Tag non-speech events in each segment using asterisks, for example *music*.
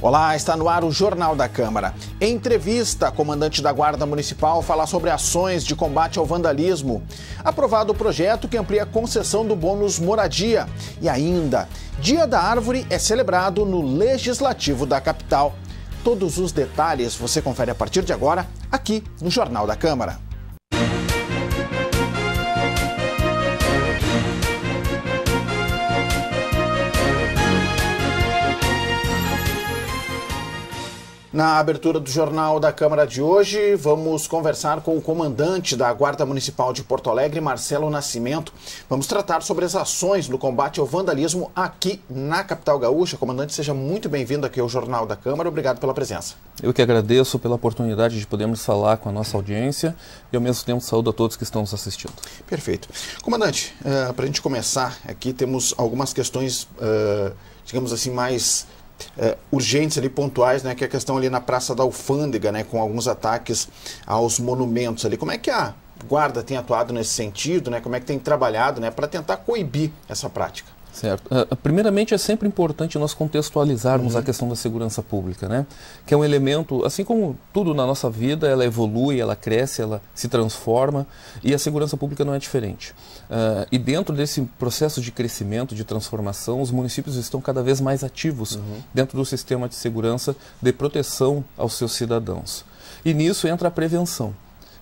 Olá, está no ar o Jornal da Câmara. Em entrevista, comandante da Guarda Municipal fala sobre ações de combate ao vandalismo. Aprovado o projeto que amplia a concessão do bônus moradia. E ainda, Dia da Árvore é celebrado no Legislativo da capital. Todos os detalhes você confere a partir de agora, aqui no Jornal da Câmara. Na abertura do Jornal da Câmara de hoje, vamos conversar com o comandante da Guarda Municipal de Porto Alegre, Marcelo Nascimento. Vamos tratar sobre as ações no combate ao vandalismo aqui na capital gaúcha. Comandante, seja muito bem-vindo aqui ao Jornal da Câmara. Obrigado pela presença. Eu que agradeço pela oportunidade de podermos falar com a nossa audiência e, ao mesmo tempo, saúdo a todos que estão nos assistindo. Perfeito. Comandante, uh, eh, para a gente começar aqui, temos algumas questões, uh, digamos assim, mais uh, urgentes ali pontuais, né, que é a questão ali na Praça da Alfândega, né, com alguns ataques aos monumentos ali. Como é que a guarda tem atuado nesse sentido, né? Como é que tem trabalhado, né, para tentar coibir essa prática? Certo. Uh, primeiramente, é sempre importante nós contextualizarmos uhum. a questão da segurança pública, né? Que é um elemento, assim como tudo na nossa vida, ela evolui, ela cresce, ela se transforma e a segurança pública não é diferente. Uh, e dentro desse processo de crescimento, de transformação, os municípios estão cada vez mais ativos uhum. dentro do sistema de segurança de proteção aos seus cidadãos. E nisso entra a prevenção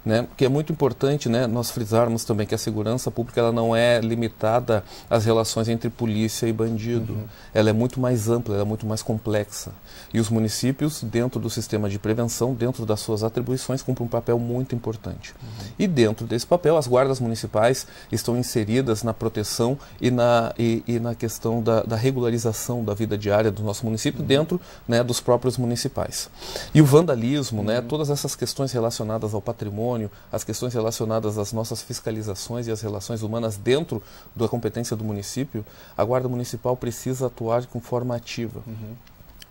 né? Porque é muito importante, né, nós frisarmos também que a segurança pública ela não é limitada às relações entre polícia e bandido. Uhum. Ela é muito mais ampla, ela é muito mais complexa. E os municípios, dentro do sistema de prevenção, dentro das suas atribuições, cumprem um papel muito importante. Uhum. E dentro desse papel, as guardas municipais estão inseridas na proteção e na, e, e na questão da, da, regularização da vida diária do nosso município uhum. dentro né, dos próprios municipais. E o vandalismo, né, uhum. todas essas questões relacionadas ao patrimônio, patrimônio, as questões relacionadas às nossas fiscalizações e às relações humanas dentro da competência do município, a Guarda Municipal precisa atuar com forma ativa. Uhum.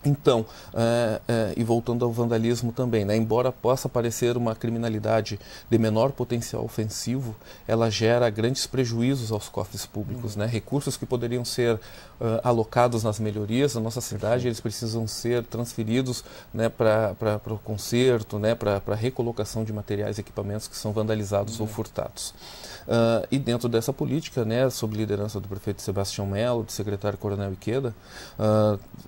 Então, é, é, e voltando ao vandalismo também, né? embora possa parecer uma criminalidade de menor potencial ofensivo, ela gera grandes prejuízos aos cofres públicos. Uhum. Né? Recursos que poderiam ser uh, alocados nas melhorias da nossa cidade, uhum. eles precisam ser transferidos né, para o conserto, né, para a recolocação de materiais e equipamentos que são vandalizados uhum. ou furtados. e dentro dessa política, né, sob liderança do prefeito Sebastião Melo, do secretário Coronel Iqueda,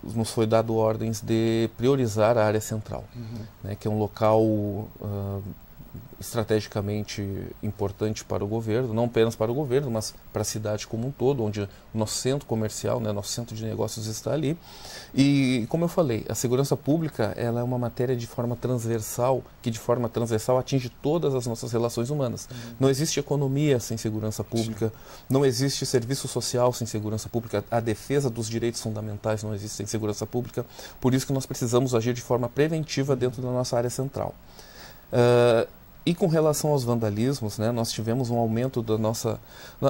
nos foi dado ordem ordens de priorizar a área central, uhum. né, que é um local uh, estrategicamente importante para o governo, não apenas para o governo, mas para a cidade como um todo, onde o nosso centro comercial, né, nosso centro de negócios está ali. E como eu falei, a segurança pública ela é uma matéria de forma transversal, que de forma transversal atinge todas as nossas relações humanas. Uhum. Não existe economia sem segurança pública, Sim. não existe serviço social sem segurança pública, a defesa dos direitos fundamentais não existe sem segurança pública. Por isso que nós precisamos agir de forma preventiva dentro da nossa área central. Uh, e com relação aos vandalismos, né, nós tivemos um aumento da nossa...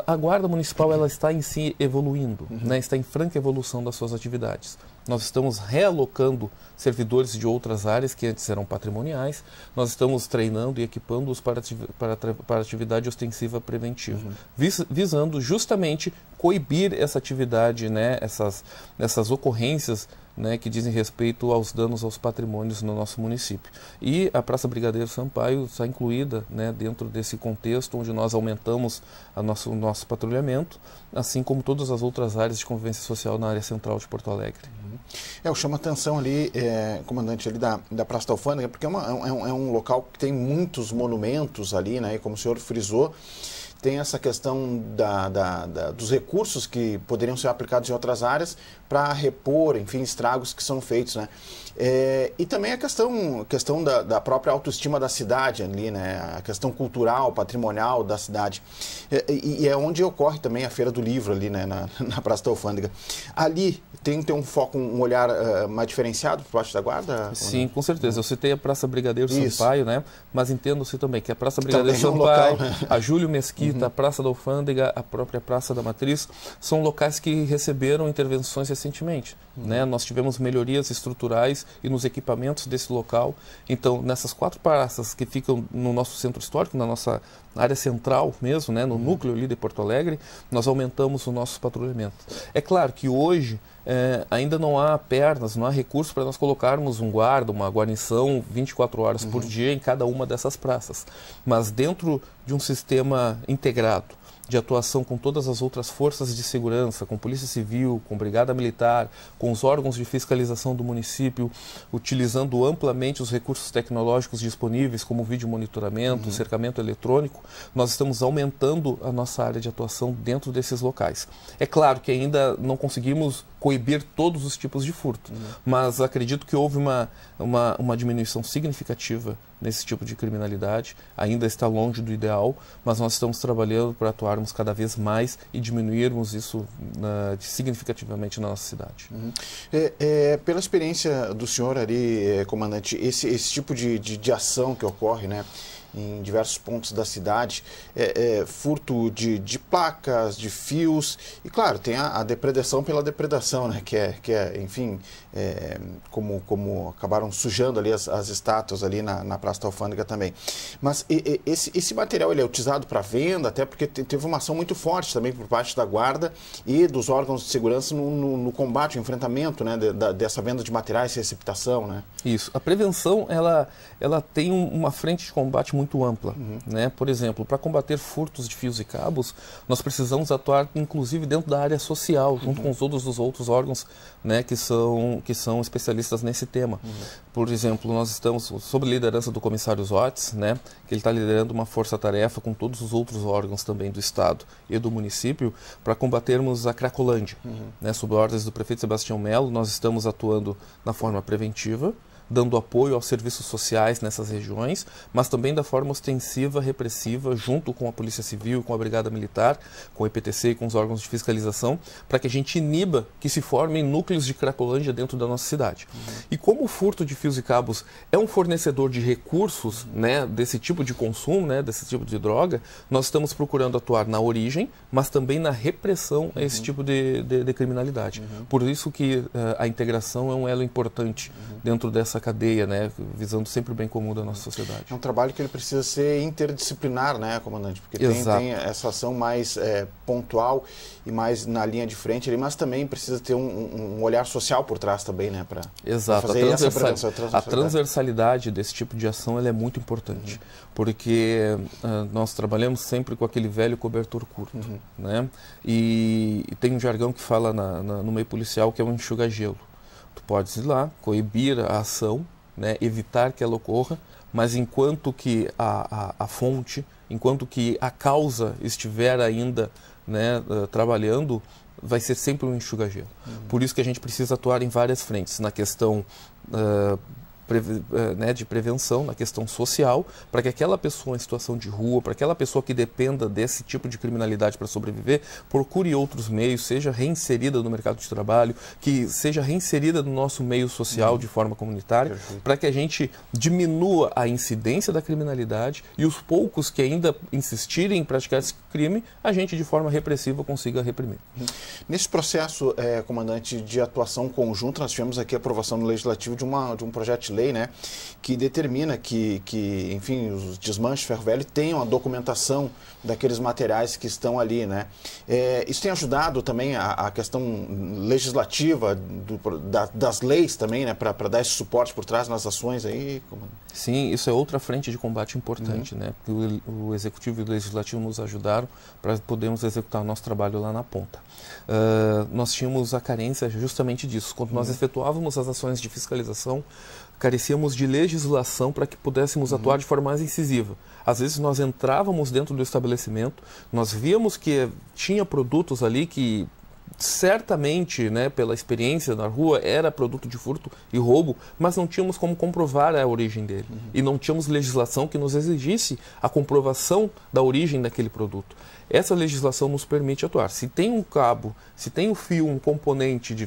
A Guarda Municipal ela está em si evoluindo, uhum. né, está em franca evolução das suas atividades. Nós estamos realocando servidores de outras áreas que antes eram patrimoniais, nós estamos treinando e equipando-os para, para, para atividade ostensiva preventiva, uhum. vis, visando justamente coibir essa atividade, né, essas, essas ocorrências né, que dizem respeito aos danos aos patrimônios no nosso município. E a Praça Brigadeiro Sampaio está incluída né, dentro desse contexto onde nós aumentamos o nosso, nosso patrulhamento, assim como todas as outras áreas de convivência social na área central de Porto Alegre. Uhum. É, eu chamo a atenção ali, é, comandante, ali da, da Praça da Alfândega, porque é, uma, é, um, é um local que tem muitos monumentos ali, né, e como o senhor frisou, tem essa questão da, da, da, dos recursos que poderiam ser aplicados em outras áreas para repor, enfim, estragos que são feitos, né? É, e também a questão, questão da, da, própria autoestima da cidade ali, né? A questão cultural, patrimonial da cidade. É, e, e é onde ocorre também a Feira do Livro ali, né? Na, *laughs* na Praça da Alfândega. Ali tem que ter um foco, um olhar uh, mais diferenciado por parte da guarda? Sim, com certeza. Eu citei a Praça Brigadeiro Isso. Sampaio, né? Mas entendo-se também que a Praça Brigadeiro também Sampaio, é um local, né? a Júlio Mesquita, uhum. a Praça da Alfândega, a própria Praça da Matriz, são locais que receberam intervenções recentemente, uhum. né? Nós tivemos melhorias estruturais e nos equipamentos desse local. Então, nessas quatro praças que ficam no nosso centro histórico, na nossa área central mesmo, né, no uhum. núcleo ali de Porto Alegre, nós aumentamos o nosso patrulhamento. É claro que hoje é, ainda não há pernas, não há recurso para nós colocarmos um guarda, uma guarnição 24 horas uhum. por dia em cada uma dessas praças. Mas dentro de um sistema integrado, de atuação com todas as outras forças de segurança, com Polícia Civil, com Brigada Militar, com os órgãos de fiscalização do município, utilizando amplamente os recursos tecnológicos disponíveis, como vídeo monitoramento, uhum. cercamento eletrônico, nós estamos aumentando a nossa área de atuação dentro desses locais. É claro que ainda não conseguimos coibir todos os tipos de furto, uhum. mas acredito que houve uma, uma, uma diminuição significativa nesse tipo de criminalidade. Ainda está longe do ideal, mas nós estamos trabalhando para atuarmos cada vez mais e diminuirmos isso na, significativamente na nossa cidade. Uhum. É, é, pela experiência do senhor ali, eh, comandante, esse, esse tipo de, de, de ação que ocorre, né? em diversos pontos da cidade, é, é, furto de, de, placas, de fios, e claro, tem a, a, depredação pela depredação, né, que, é, que é enfim, é, como, como acabaram sujando ali as, as estátuas ali na, na Praça da Alfândega também. Mas e, e, esse, esse material ele é utilizado para venda, até porque teve uma ação muito forte também por parte da guarda e dos órgãos de segurança no, no, no combate, no enfrentamento né, de, dessa venda de materiais, receptação. Né? Isso. A prevenção ela, ela tem uma frente de combate muito ampla. Uhum. Né? Por exemplo, para combater furtos de fios e cabos, nós precisamos atuar inclusive dentro da área social, junto uhum. com os outros, os outros órgãos né, que, são, que são especialistas nesse tema. Uhum. Por exemplo, nós estamos sob liderança do comissário Zotes, né, que ele está liderando uma força-tarefa com todos os outros órgãos também do Estado e do município para combatermos a Cracolândia. Né, sob ordens do prefeito Sebastião Melo, nós estamos atuando na forma preventiva, dando apoio aos serviços sociais nessas regiões, mas também da forma ostensiva, repressiva, junto com a Polícia Civil, com a Brigada Militar, com o IPTC e com os órgãos de fiscalização, para que a gente iniba que se formem núcleos de cracolândia dentro da nossa cidade. Uhum. E como o furto de fios e cabos é um fornecedor de recursos né, desse tipo de consumo, né, desse tipo de droga, nós estamos procurando atuar na origem, mas também na repressão a esse uhum. tipo de, de, de criminalidade. Uhum. Por isso que uh, a integração é um elo importante uhum. dentro dessa essa cadeia, né, visando sempre o bem comum da nossa sociedade. É um trabalho que ele precisa ser interdisciplinar, né, comandante? Porque tem, tem essa ação mais é, pontual e mais na linha de frente, mas também precisa ter um, um olhar social por trás também, né, para fazer a, transversal, essa, transversalidade. a é. transversalidade desse tipo de ação é muito importante, uhum. porque uh, nós trabalhamos sempre com aquele velho cobertor curto, uhum. né? E, e, tem um jargão que fala na, na, no meio policial que é um enxuga gelo. Tu podes ir lá, coibir a ação, né, evitar que ela ocorra, mas enquanto que a, a, a fonte, enquanto que a causa estiver ainda né, eh, trabalhando, vai ser sempre um enxuga-gelo. Uhum. Por isso que a gente precisa atuar em várias frentes, na questão uh, eh, né, de prevenção, na questão social, para que aquela pessoa em situação de rua, para aquela pessoa que dependa desse tipo de criminalidade para sobreviver, procure outros meios, seja reinserida no mercado de trabalho, que seja reinserida no nosso meio social uhum. de forma comunitária, para que a gente diminua a incidência da criminalidade e os poucos que ainda insistirem em praticar esse crime, a gente de forma repressiva consiga reprimir. Uhum. Nesse processo, eh, comandante, de atuação conjunta, nós tivemos aqui a aprovação no Legislativo de, uma, de um projeto de lei, né, que determina que, que enfim, os desmanches de ferro velho tenham a documentação daqueles materiais que estão ali, né? É, isso tem ajudado também a, a questão legislativa do, da, das leis também, né? Para dar esse suporte por trás nas ações aí. Sim, isso é outra frente de combate importante, uhum. né? Porque o, o, executivo e o legislativo nos ajudaram para podermos executar o nosso trabalho lá na ponta. Uh, nós tínhamos a carência justamente disso. Quando nós uhum. efetuávamos as ações de fiscalização, carecíamos de legislação para que pudéssemos uhum. atuar de forma mais incisiva. Às vezes nós entrávamos dentro do estabelecimento estabelecimento. Nós víamos que tinha produtos ali que certamente, né, pela experiência na rua, era produto de furto e roubo, mas não tínhamos como comprovar a origem dele. Uhum. E não tínhamos legislação que nos exigisse a comprovação da origem daquele produto. Essa legislação nos permite atuar. Se tem um cabo, se tem um fio, um componente de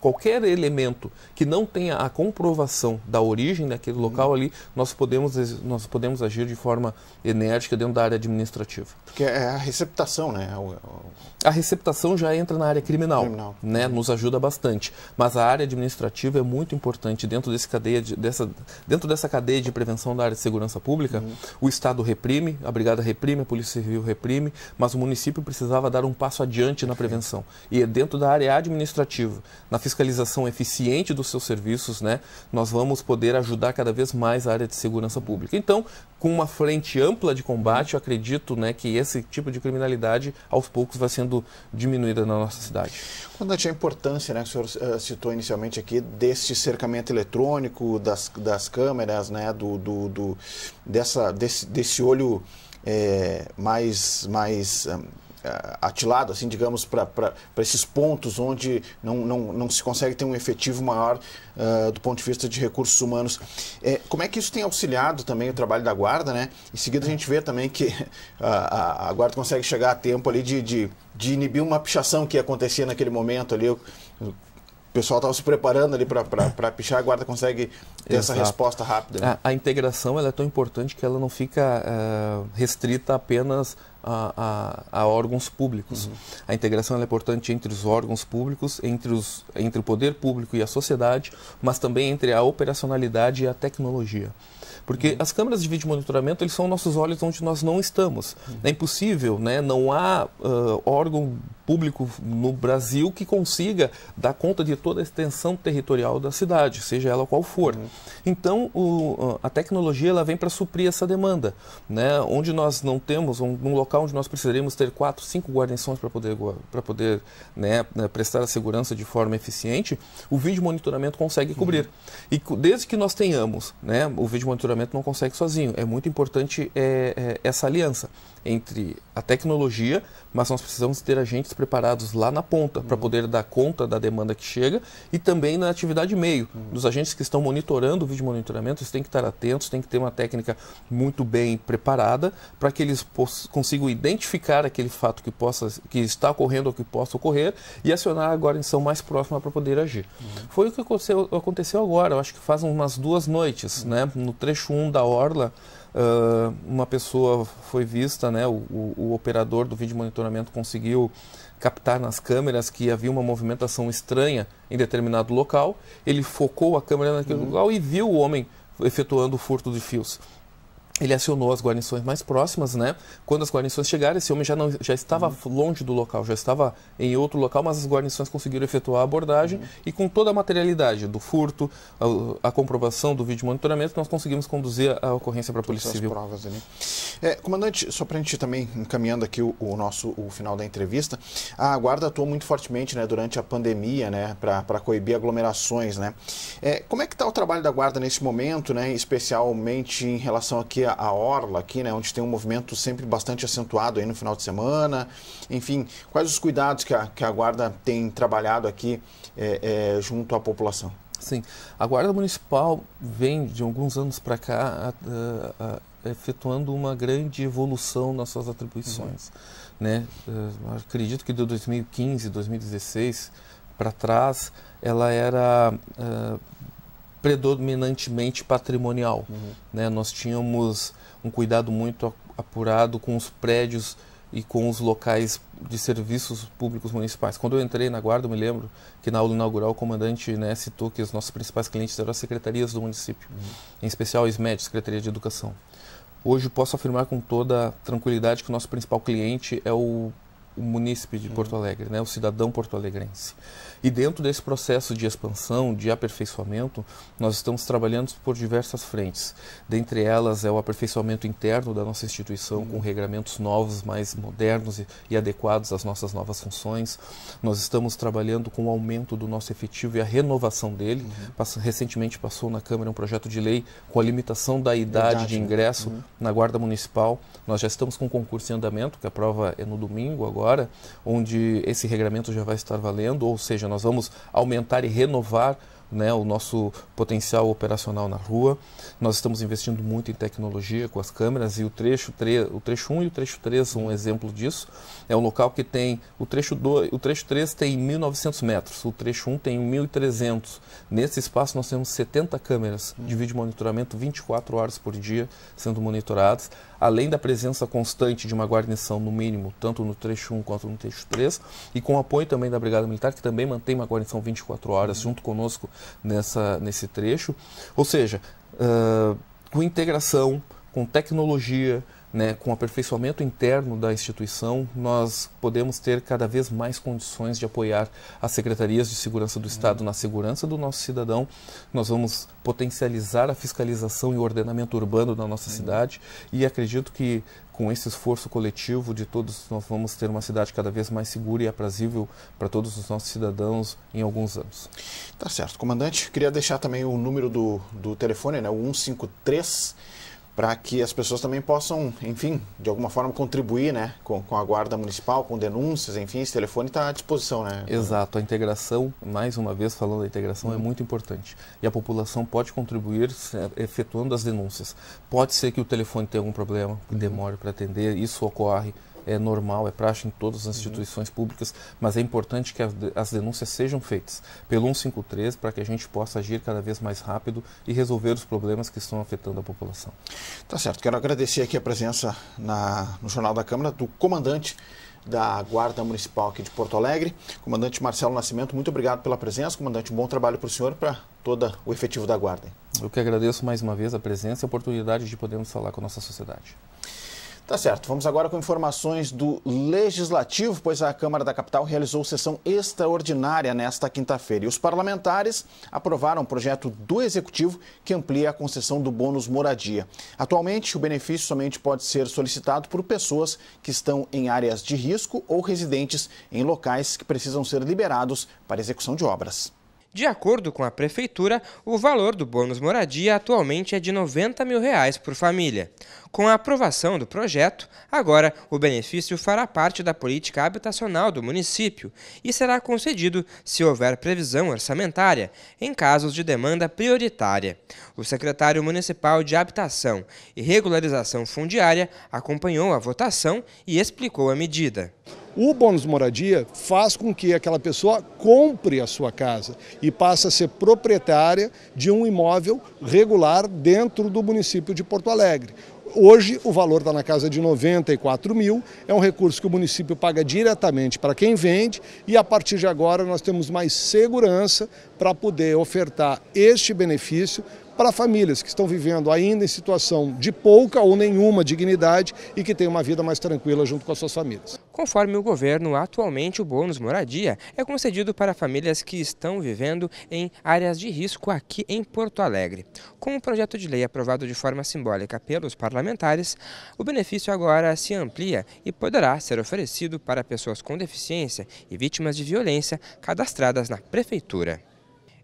qualquer elemento que não tenha a comprovação da origem daquele local uhum. ali, nós podemos, nós podemos agir de forma enérgica dentro da área administrativa. Porque é a receptação, né? É é a receptação já entra na área área criminal, criminal. Né, nos ajuda bastante. Mas a área administrativa é muito importante dentro, desse cadeia de, dessa, dentro dessa cadeia de prevenção da área de segurança pública. Uhum. O Estado reprime, a Brigada reprime, a Polícia Civil reprime, mas o município precisava dar um passo adiante na prevenção. E é dentro da área administrativa, na fiscalização eficiente dos seus serviços, né, nós vamos poder ajudar cada vez mais a área de segurança pública. Então, com uma frente ampla de combate, eu acredito né, que esse tipo de criminalidade, aos poucos, vai sendo diminuída na nossa cidade. quando a importância né, que o senhor eh, citou inicialmente aqui deste cercamento eletrônico, das, das câmeras, né, do, do, do dessa, desse, desse olho é, mais, mais um, eh, é, atilado, assim, digamos, para esses pontos onde não, não, não se consegue ter um efetivo maior uh, do ponto de vista de recursos humanos. É, como é que isso tem auxiliado também o trabalho da guarda, né? Em seguida a gente vê também que *laughs* a, a guarda consegue chegar a tempo ali de, de, de inibir uma pichação que acontecia naquele momento ali. Eu, o pessoal estava se preparando ali para pichar, a guarda consegue ter Exato. essa resposta rápida. Né? A, a, integração ela é tão importante que ela não fica é, restrita apenas a, a, a órgãos públicos. Uhum. A integração é importante entre os órgãos públicos, entre, os, entre o poder público e a sociedade, mas também entre a operacionalidade e a tecnologia. Porque uhum. as câmeras de vídeo monitoramento, eles são nossos olhos onde nós não estamos. Uhum. É impossível, né? Não há uh, órgão público no Brasil que consiga dar conta de toda a extensão territorial da cidade, seja ela qual for. Uhum. Então, o, a tecnologia ela vem para suprir essa demanda, né? Onde nós não temos um, um local onde nós precisaríamos ter quatro, cinco guarnições para poder para poder né, né, prestar a segurança de forma eficiente, o vídeo monitoramento consegue uhum. cobrir. Uhum. E desde que nós tenhamos, né, o vídeo monitoramento não consegue sozinho. É muito importante é, é, essa aliança entre a tecnologia, mas nós precisamos ter agentes preparados lá na ponta uhum. para poder dar conta da demanda que chega e também na atividade meio. Uhum. Dos agentes que estão monitorando o vídeo monitoramento, eles têm que estar atentos, têm que ter uma técnica muito bem preparada para que eles consigam identificar aquele fato que possa que está ocorrendo ou que possa ocorrer e acionar agora em mais próxima para poder agir. Uhum. Foi o que aconteceu, aconteceu agora, eu acho que faz umas duas noites, né, no trecho 1 um da orla uh, uma pessoa foi vista, né, o, o, o operador do vídeo monitoramento conseguiu captar nas câmeras que havia uma movimentação estranha em determinado local, ele focou a câmera naquele uhum. local e viu o homem efetuando o furto de fios ele acionou as guarnições mais próximas, né? Quando as guarnições chegaram, esse homem já, não, já estava uhum. longe do local, já estava em outro local, mas as guarnições conseguiram efetuar a abordagem uhum. e com toda a materialidade do furto, a, a, comprovação do vídeo monitoramento, nós conseguimos conduzir a, ocorrência para a Polícia Civil. provas ali. É, comandante, só para a gente também encaminhando aqui o, o, nosso o final da entrevista, a guarda atuou muito fortemente, né, durante a pandemia, né, para coibir aglomerações, né? É, como é que está o trabalho da guarda nesse momento, né, especialmente em relação aqui a, a orla aqui, né, onde tem um movimento sempre bastante acentuado aí no final de semana. Enfim, quais os cuidados que a, que a guarda tem trabalhado aqui é, é, junto à população? Sim, a guarda municipal vem de alguns anos para cá a, efetuando uma grande evolução nas suas atribuições, uhum. né? acredito que de 2015, 2016 para trás, ela era uh, predominantemente patrimonial. Uhum. Né? Nós tínhamos um cuidado muito apurado com os prédios e com os locais de serviços públicos municipais. Quando eu entrei na guarda, eu me lembro que na aula inaugural o comandante né, citou que os nossos principais clientes eram as secretarias do município, uhum. em especial a SMED, Secretaria de Educação. Hoje posso afirmar com toda tranquilidade que o nosso principal cliente é o, o munícipe de uhum. Porto Alegre, né, o cidadão porto-alegrense. E dentro desse processo de expansão, de aperfeiçoamento, nós estamos trabalhando por diversas frentes. Dentre elas é o aperfeiçoamento interno da nossa instituição, com regramentos novos, mais modernos e, e adequados às nossas novas funções. Nós estamos trabalhando com o aumento do nosso efetivo e a renovação dele. Uhum. Passa, recentemente passou na Câmara um projeto de lei com a limitação da idade, de né? ingresso uhum. na Guarda Municipal. Nós já estamos com um concurso em andamento, que a prova é no domingo agora, onde esse regramento já vai estar valendo, ou seja, nós vamos aumentar e renovar né, o nosso potencial operacional na rua. Nós estamos investindo muito em tecnologia com as câmeras e o trecho, tre o trecho 1 e o trecho 3 são um exemplo disso. É um local que tem o trecho 2, o trecho 3 tem 1.900 metros, o trecho 1 tem 1.300. Nesse espaço nós temos 70 câmeras de vídeo monitoramento 24 horas por dia sendo monitoradas, além da presença constante de uma guarnição no mínimo, tanto no trecho 1 quanto no trecho 3, e com apoio também da Brigada Militar que também mantém uma guarnição 24 horas junto conosco nessa, nesse trecho. Ou seja, uh, com integração, com tecnologia, né, com o aperfeiçoamento interno da instituição, nós podemos ter cada vez mais condições de apoiar as secretarias de segurança do uhum. Estado na segurança do nosso cidadão. Nós vamos potencializar a fiscalização e o ordenamento urbano da nossa uhum. cidade e acredito que com esse esforço coletivo de todos nós vamos ter uma cidade cada vez mais segura e aprazível para todos os nossos cidadãos em alguns anos. Tá certo, comandante. Queria deixar também o número do, do telefone, né, o 153 para que as pessoas também possam, enfim, de alguma forma contribuir né, com, com a Guarda Municipal, com denúncias, enfim, esse telefone está à disposição, né? Exato, a integração, mais uma vez falando da integração, é muito importante. E a população pode contribuir é, efetuando as denúncias. Pode ser que o telefone tenha algum problema, demore para atender, isso ocorre, é normal, é praxe em todas as uhum. instituições uhum. públicas, mas é importante que as denúncias sejam feitas pelo 153 para que a gente possa agir cada vez mais rápido e resolver os problemas que estão afetando a população. Tá certo. Quero agradecer aqui a presença na, no Jornal da Câmara do comandante da Guarda Municipal aqui de Porto Alegre. Comandante Marcelo Nascimento, muito obrigado pela presença. Comandante, bom trabalho para o senhor e para todo o efetivo da Guarda. Eu que agradeço mais uma vez a presença e a oportunidade de podermos falar com a nossa sociedade. Tá certo. Vamos agora com informações do Legislativo, pois a Câmara da Capital realizou sessão extraordinária nesta quinta-feira. E os parlamentares aprovaram o um projeto do Executivo que amplia a concessão do bônus moradia. Atualmente, o benefício somente pode ser solicitado por pessoas que estão em áreas de risco ou residentes em locais que precisam ser liberados para execução de obras. De acordo com a prefeitura, o valor do bônus moradia atualmente é de R$ 90 mil reais por família. Com a aprovação do projeto, agora o benefício fará parte da política habitacional do município e será concedido se houver previsão orçamentária, em casos de demanda prioritária. O secretário municipal de Habitação e Regularização Fundiária acompanhou a votação e explicou a medida. O bônus moradia faz com que aquela pessoa compre a sua casa e passe a ser proprietária de um imóvel regular dentro do município de Porto Alegre. Hoje o valor está na casa de 94 mil, é um recurso que o município paga diretamente para quem vende e a partir de agora nós temos mais segurança para poder ofertar este benefício para famílias que estão vivendo ainda em situação de pouca ou nenhuma dignidade e que têm uma vida mais tranquila junto com as suas famílias. Conforme o governo, atualmente o bônus moradia é concedido para famílias que estão vivendo em áreas de risco aqui em Porto Alegre. Com o projeto de lei aprovado de forma simbólica pelos parlamentares, o benefício agora se amplia e poderá ser oferecido para pessoas com deficiência e vítimas de violência cadastradas na Prefeitura.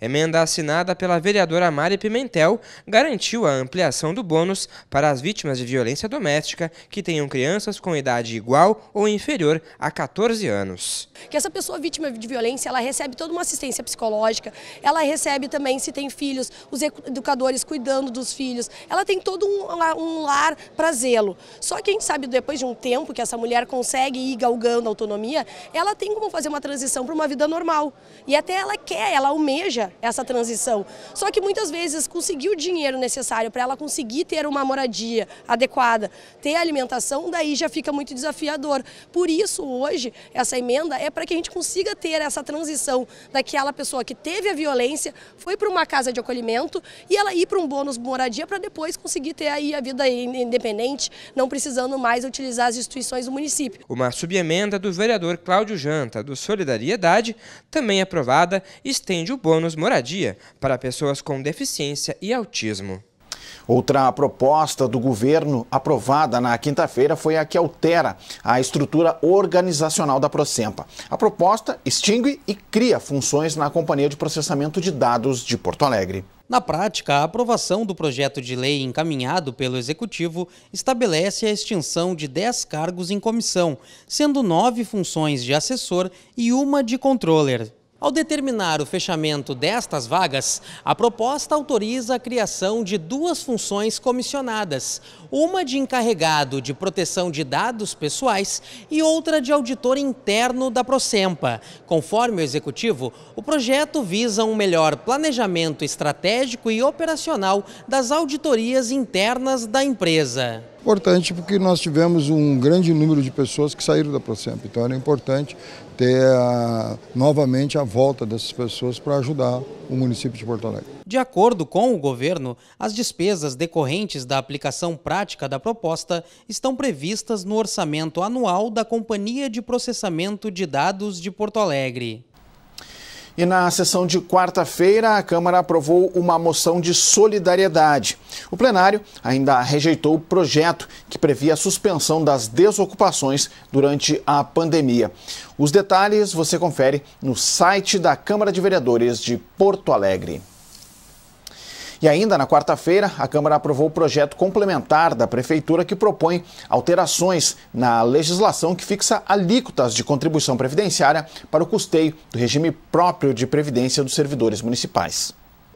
Emenda assinada pela vereadora Mari Pimentel garantiu a ampliação do bônus para as vítimas de violência doméstica que tenham crianças com idade igual ou inferior a 14 anos. Que essa pessoa vítima de violência, ela recebe toda uma assistência psicológica, ela recebe também, se tem filhos, os educadores cuidando dos filhos, ela tem todo um, um lar para zelo. Só que a gente sabe, depois de um tempo que essa mulher consegue ir galgando a autonomia, ela tem como fazer uma transição para uma vida normal. E até ela quer, ela almeja essa transição. Só que muitas vezes conseguir o dinheiro necessário para ela conseguir ter uma moradia adequada, ter alimentação, daí já fica muito desafiador. Por isso, hoje, essa emenda é para que a gente consiga ter essa transição daquela pessoa que teve a violência, foi para uma casa de acolhimento e ela ir para um bônus moradia para depois conseguir ter aí a vida independente, não precisando mais utilizar as instituições do município. Uma subemenda do vereador Cláudio Janta, do Solidariedade, também aprovada, estende o bônus oferecemos moradia para pessoas com deficiência e autismo. Outra proposta do governo aprovada na quinta-feira foi a que altera a estrutura organizacional da Procempa. A proposta extingue e cria funções na Companhia de Processamento de Dados de Porto Alegre. Na prática, a aprovação do projeto de lei encaminhado pelo Executivo estabelece a extinção de 10 cargos em comissão, sendo nove funções de assessor e uma de controller. Ao determinar o fechamento destas vagas, a proposta autoriza a criação de duas funções comissionadas, uma de encarregado de proteção de dados pessoais e outra de auditor interno da Procempa. Conforme o executivo, o projeto visa um melhor planejamento estratégico e operacional das auditorias internas da empresa. Importante porque nós tivemos um grande número de pessoas que saíram da Procempa, então era importante ter a, ah, novamente a volta dessas pessoas para ajudar o município de Porto Alegre. De acordo com o governo, as despesas decorrentes da aplicação prática da proposta estão previstas no orçamento anual da Companhia de Processamento de Dados de Porto Alegre. E na sessão de quarta-feira, a Câmara aprovou uma moção de solidariedade. O plenário ainda rejeitou o projeto que previa a suspensão das desocupações durante a pandemia. Os detalhes você confere no site da Câmara de Vereadores de Porto Alegre. E ainda na quarta-feira, a Câmara aprovou o projeto complementar da Prefeitura que propõe alterações na legislação que fixa alíquotas de contribuição previdenciária para o custeio do regime próprio de previdência dos servidores municipais.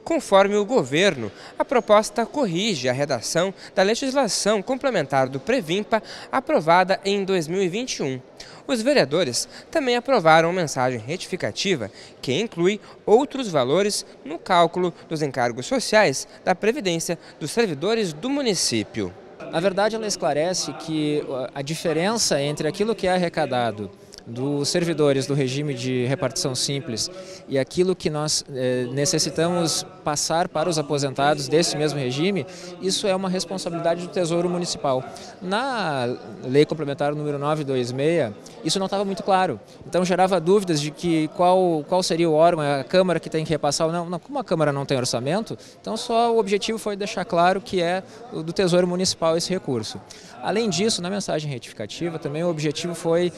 Conforme o governo, a proposta corrige a redação da legislação complementar do Previmpa, aprovada em 2021. Os vereadores também aprovaram mensagem retificativa, que inclui outros valores no cálculo dos encargos sociais da Previdência dos servidores do município. Na verdade, ela esclarece que a diferença entre aquilo que é arrecadado dos servidores do regime de repartição simples e aquilo que nós eh, necessitamos passar para os aposentados desse mesmo regime, isso é uma responsabilidade do Tesouro Municipal. Na Lei Complementar número 926, isso não estava muito claro. Então gerava dúvidas de que qual, qual seria o órgão, a Câmara que tem que repassar ou não. não. Como a Câmara não tem orçamento, então só o objetivo foi deixar claro que é do Tesouro Municipal esse recurso. Além disso, na mensagem retificativa, também o objetivo foi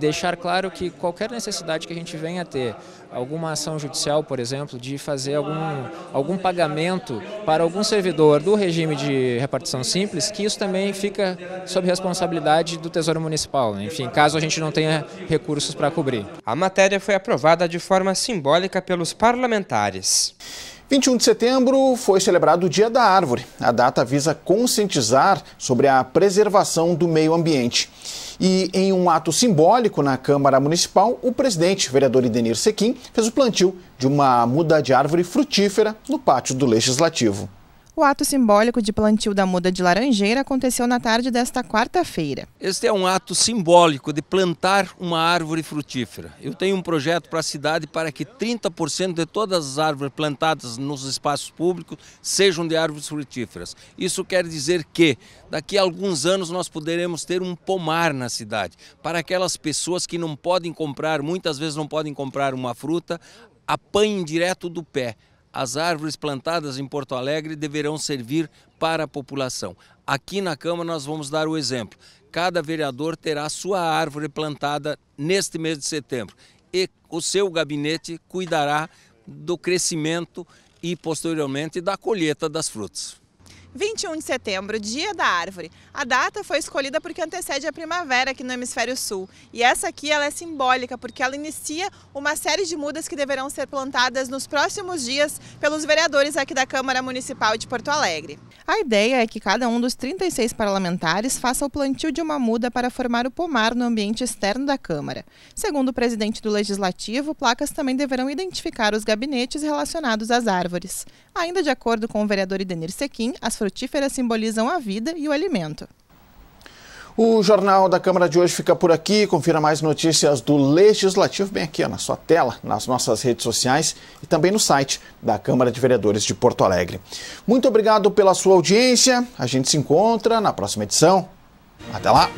deixar claro que qualquer necessidade que a gente venha a ter, alguma ação judicial, por exemplo, de fazer algum, algum pagamento para algum servidor do regime de repartição simples, que isso também fica sob responsabilidade do Tesouro Municipal, né? enfim, caso a gente não tenha recursos para cobrir. A matéria foi aprovada de forma simbólica pelos parlamentares. 21 de setembro foi celebrado o Dia da Árvore. A data visa conscientizar sobre a preservação do meio ambiente. E em um ato simbólico na Câmara Municipal, o presidente, vereador Idenir Sequim, fez o plantio de uma muda de árvore frutífera no pátio do Legislativo. O ato simbólico de plantio da muda de laranjeira aconteceu na tarde desta quarta-feira. Este é um ato simbólico de plantar uma árvore frutífera. Eu tenho um projeto para a cidade para que 30% de todas as árvores plantadas nos espaços públicos sejam de árvores frutíferas. Isso quer dizer que daqui a alguns anos nós poderemos ter um pomar na cidade para aquelas pessoas que não podem comprar, muitas vezes não podem comprar uma fruta, apanhem direto do pé as árvores plantadas em Porto Alegre deverão servir para a população. Aqui na Câmara nós vamos dar o exemplo. Cada vereador terá sua árvore plantada neste mês de setembro e o seu gabinete cuidará do crescimento e posteriormente da colheita das frutas. 21 de setembro, Dia da Árvore. A data foi escolhida porque antecede a primavera aqui no hemisfério sul. E essa aqui ela é simbólica porque ela inicia uma série de mudas que deverão ser plantadas nos próximos dias pelos vereadores aqui da Câmara Municipal de Porto Alegre. A ideia é que cada um dos 36 parlamentares faça o plantio de uma muda para formar o pomar no ambiente externo da Câmara. Segundo o presidente do Legislativo, placas também deverão identificar os gabinetes relacionados às árvores. Ainda de acordo com o vereador Idenir Sequim, as frutíferas simbolizam a vida e o alimento. O Jornal da Câmara de hoje fica por aqui. Confira mais notícias do Legislativo bem aqui na sua tela, nas nossas redes sociais e também no site da Câmara de Vereadores de Porto Alegre. Muito obrigado pela sua audiência. A gente se encontra na próxima edição. Até lá!